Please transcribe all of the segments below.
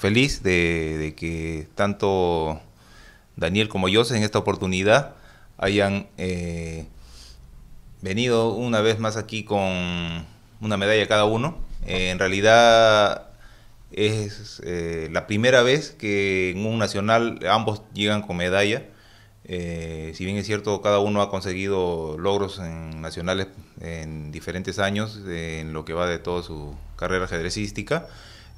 feliz de, que tanto Daniel como yo en esta oportunidad hayan eh, venido una vez más aquí con una medalla cada uno. Eh, en realidad es eh, la primera vez que en un nacional ambos llegan con medalla. si bien es cierto, cada uno ha conseguido logros en nacionales en diferentes años, en lo que va de toda su carrera ajedrecística,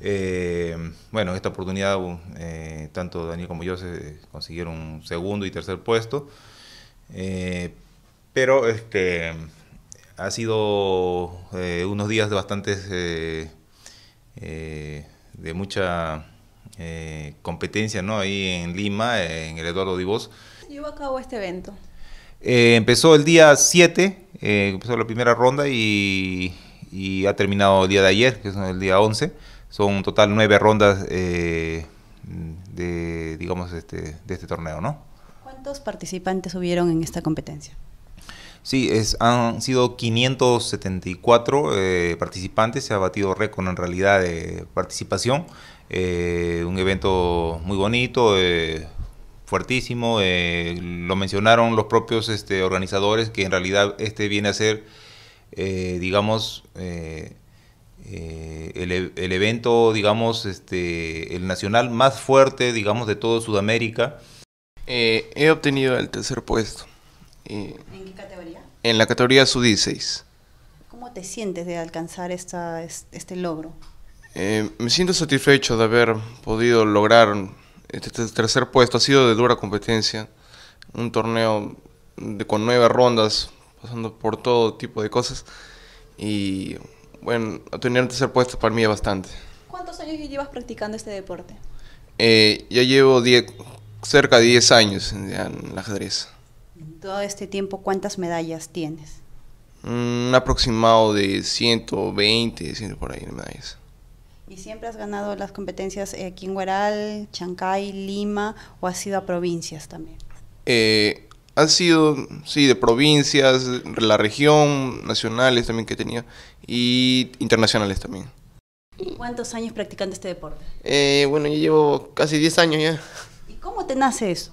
eh, bueno, en esta oportunidad uh, eh, tanto Daniel como yo se consiguieron un segundo y tercer puesto, eh, pero este, ha sido unos días de bastantes, de mucha competencia ¿no? ahí en Lima, en el Eduardo Divos. ¿Llevó a cabo este evento? empezó el día 7, empezó la primera ronda y, y ha terminado el día de ayer, que es el día 11. Son un total nueve rondas eh, de, digamos, este, de este torneo, ¿no? ¿Cuántos participantes hubieron en esta competencia? Sí, es, han sido 574 eh, participantes, se ha batido récord en realidad de participación. Eh, un evento muy bonito, fuertísimo. lo mencionaron los propios este, organizadores que en realidad este viene a ser, digamos, eh, e-, el, evento, digamos, este, el nacional más fuerte, digamos, de todo Sudamérica. Eh, he obtenido el tercer puesto. Eh, ¿En qué categoría? En la categoría sub-16. ¿Cómo te sientes de alcanzar esta, este logro? me siento satisfecho de haber podido lograr este tercer puesto. Ha sido de dura competencia. Un torneo de, con nueve rondas, pasando por todo tipo de cosas. Y bueno, obtener un tercer puesto para mí es bastante. ¿Cuántos años llevas practicando este deporte? Eh, ya llevo diez, cerca de 10 años en el ajedrez. Todo este tiempo, ¿cuántas medallas tienes? Un mm, aproximado de 120, 100 por ahí de medallas. ¿Y siempre has ganado las competencias eh, aquí en Huaral, Chancay, Lima o has ido a provincias también? Eh, han sido, sí, de provincias, la región, nacionales también que tenía, y internacionales también. ¿Cuántos años practicando este deporte? Eh, bueno, yo llevo casi 10 años ya. ¿Y cómo te nace eso?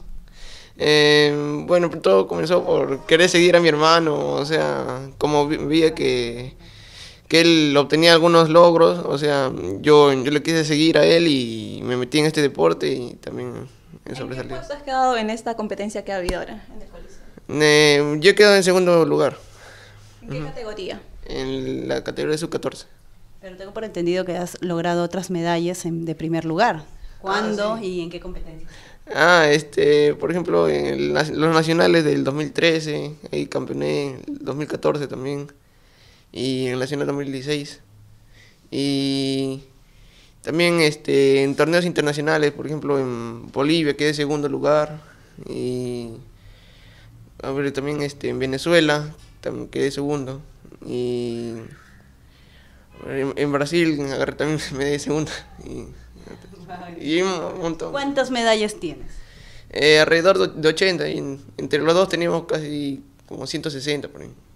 Eh, bueno, todo comenzó por querer seguir a mi hermano, o sea, como veía que, que él obtenía algunos logros, o sea, yo, yo le quise seguir a él y me metí en este deporte y también en qué has quedado en esta competencia que ha habido ahora eh, yo he quedado en segundo lugar. ¿En qué categoría? En la categoría de sub-14. Pero tengo por entendido que has logrado otras medallas de primer lugar. Ah, ¿Cuándo y en qué competencia? Ah, este, por ejemplo, en los nacionales del 2013, ahí campeoné, en 2014 también, y en la nacional 2016. Y también este, en torneos internacionales, por ejemplo en Bolivia quedé segundo lugar y también este, en Venezuela también quedé segundo y en, Brasil agarré también di segunda ¿Cuántas medallas tienes? Eh, alrededor de 80 entre los dos teníamos casi como 160 por ejemplo.